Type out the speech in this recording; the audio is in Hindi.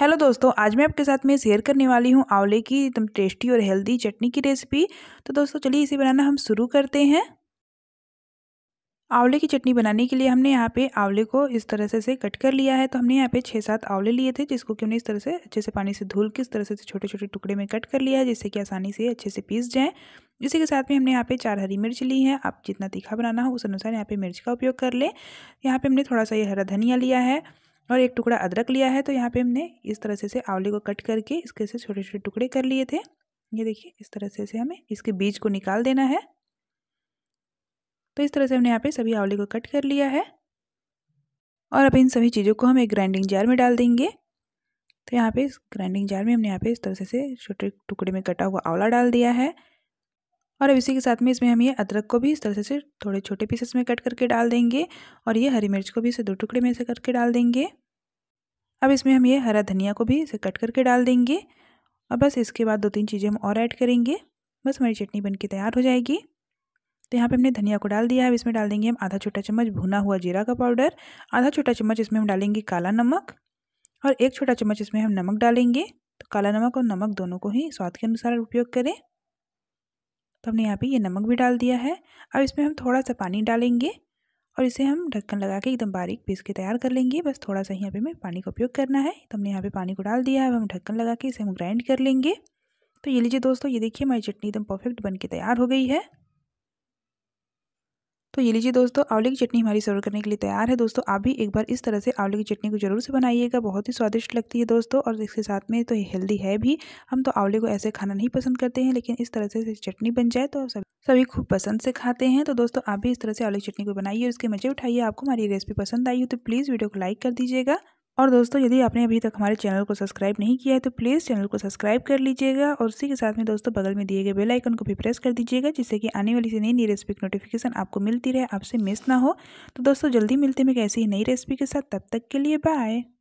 हेलो दोस्तों आज मैं आपके साथ में शेयर करने वाली हूँ आंवले की एकदम टेस्टी और हेल्दी चटनी की रेसिपी तो दोस्तों चलिए इसे बनाना हम शुरू करते हैं आंवले की चटनी बनाने के लिए हमने यहाँ पे आंवले को इस तरह से से कट कर लिया है तो हमने यहाँ पे छः सात आंवले लिए थे जिसको कि हमने इस तरह से अच्छे से पानी से धुल के इस तरह से छोटे छोटे टुकड़े में कट कर लिया है जिससे कि आसानी से अच्छे से पीस जाएँ इसी के साथ में हमने यहाँ पे चार हरी मिर्च ली है आप जितना तीखा बनाना हो उस अनुसार यहाँ पर मिर्च का उपयोग कर लें यहाँ पर हमने थोड़ा सा ये हरा धनिया लिया है और एक टुकड़ा अदरक लिया है तो यहाँ पे हमने इस तरह से से आंवले को कट करके इसके से छोटे छोटे टुकड़े कर लिए थे ये देखिए इस तरह से से हमें इसके बीज को निकाल देना है तो इस तरह से हमने यहाँ पे सभी आंवले को कट कर लिया है और अब इन सभी चीज़ों को हम एक ग्राइंडिंग जार में डाल देंगे तो यहाँ पे इस ग्राइंडिंग जार में हमने यहाँ पे इस तरह से छोटे टुकड़े में कटा हुआ आंवला डाल दिया है और अब इसी के साथ में इसमें हम ये अदरक को भी इस तरह से थोड़े छोटे पीसेस में कट करके डाल देंगे और ये हरी मिर्च को भी इसे दो टुकड़े में से करके डाल देंगे अब इसमें हम ये हरा धनिया को भी इसे कट करके डाल देंगे और बस इसके बाद दो तीन चीज़ें हम और ऐड करेंगे बस हमारी चटनी बनके तैयार हो जाएगी तो यहाँ पे हमने धनिया को डाल दिया है अब इसमें डाल देंगे हम आधा छोटा चम्मच भुना हुआ जीरा का पाउडर आधा छोटा चम्मच इसमें हम डालेंगे काला नमक और एक छोटा चम्मच इसमें हम नमक डालेंगे तो काला नमक और नमक दोनों को ही स्वाद के अनुसार उपयोग करें तो हमने यहाँ पे ये नमक भी डाल दिया है अब इसमें हम थोड़ा सा पानी डालेंगे और इसे हम ढक्कन लगा के एकदम बारीक पीस के तैयार कर लेंगे बस थोड़ा सा ही यहाँ पे हमें पानी का उपयोग करना है तो हमने यहाँ पे पानी को डाल दिया है अब हम ढक्कन लगा के इसे हम ग्राइंड कर लेंगे तो ये लीजिए दोस्तों ये देखिए हमारी चटनी एकदम परफेक्ट बन के तैयार हो गई है तो ये लीजिए दोस्तों आंवले की चटनी हमारी सर्व करने के लिए तैयार है दोस्तों आप भी एक बार इस तरह से आंवले की चटनी को जरूर से बनाइएगा बहुत ही स्वादिष्ट लगती है दोस्तों और इसके साथ में तो ये हेल्दी है भी हम तो आंवले को ऐसे खाना नहीं पसंद करते हैं लेकिन इस तरह से चटनी बन जाए तो सभी सभी खूब पसंद से खाते हैं तो दोस्तों आप भी इस तरह से आंवले की चटनी को बनाइए और इसके मजे उठाइए आपको हमारी रेसिपी पसंद आई हो तो प्लीज़ वीडियो को लाइक कर दीजिएगा और दोस्तों यदि आपने अभी तक हमारे चैनल को सब्सक्राइब नहीं किया है तो प्लीज़ चैनल को सब्सक्राइब कर लीजिएगा और उसी के साथ में दोस्तों बगल में दिए गए बेल आइकन को भी प्रेस कर दीजिएगा जिससे कि आने वाली से नई नई रेसिपी की नोटिफिकेशन आपको मिलती रहे आपसे मिस ना हो तो दोस्तों जल्दी मिलते हैं मैं ऐसी ही नई रेसिपी के साथ तब तक के लिए बाय